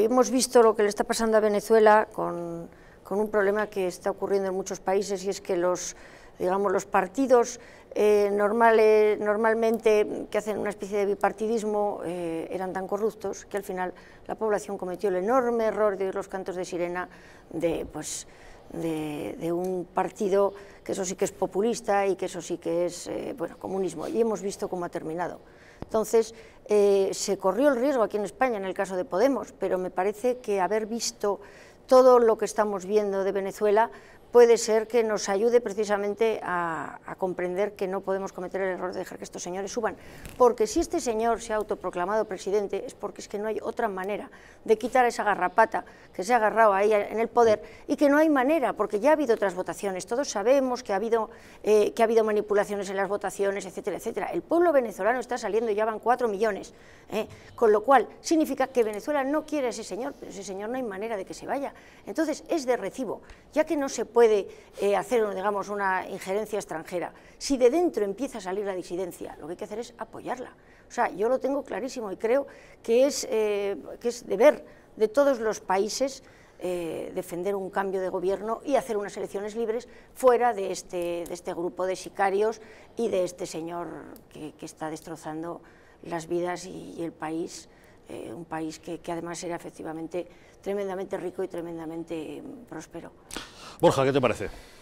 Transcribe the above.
Hemos visto lo que le está pasando a Venezuela con, un problema que está ocurriendo en muchos países y es que los, digamos, los partidos eh, normales, normalmente que hacen una especie de bipartidismo eh, eran tan corruptos que al final la población cometió el enorme error de oír los cantos de sirena de pues, de, un partido que eso sí que es populista y que eso sí que es eh, bueno, comunismo. Y hemos visto cómo ha terminado. Entonces, eh, se corrió el riesgo aquí en España en el caso de Podemos, pero me parece que haber visto todo lo que estamos viendo de Venezuela puede ser que nos ayude precisamente a, comprender que no podemos cometer el error de dejar que estos señores suban. Porque si este señor se ha autoproclamado presidente es porque es que no hay otra manera de quitar esa garrapata que se ha agarrado ahí en el poder y que no hay manera, porque ya ha habido otras votaciones. Todos sabemos que ha habido, eh, que ha habido manipulaciones en las votaciones, etcétera, etcétera. El pueblo venezolano está saliendo, ya van cuatro millones. ¿eh? con lo cual, significa que Venezuela no quiere a ese señor, pero ese señor no hay manera de que se vaya. Entonces, es de recibo, ya que no se puede puede eh, hacer digamos, una injerencia extranjera. Si de dentro empieza a salir la disidencia, lo que hay que hacer es apoyarla. O sea, yo lo tengo clarísimo y creo que es, eh, que es deber de todos los países eh, defender un cambio de gobierno y hacer unas elecciones libres fuera de este, de este grupo de sicarios y de este señor que, está destrozando las vidas y, el país, un país que además era efectivamente tremendamente rico y tremendamente mm, próspero. Borja, ¿qué te parece?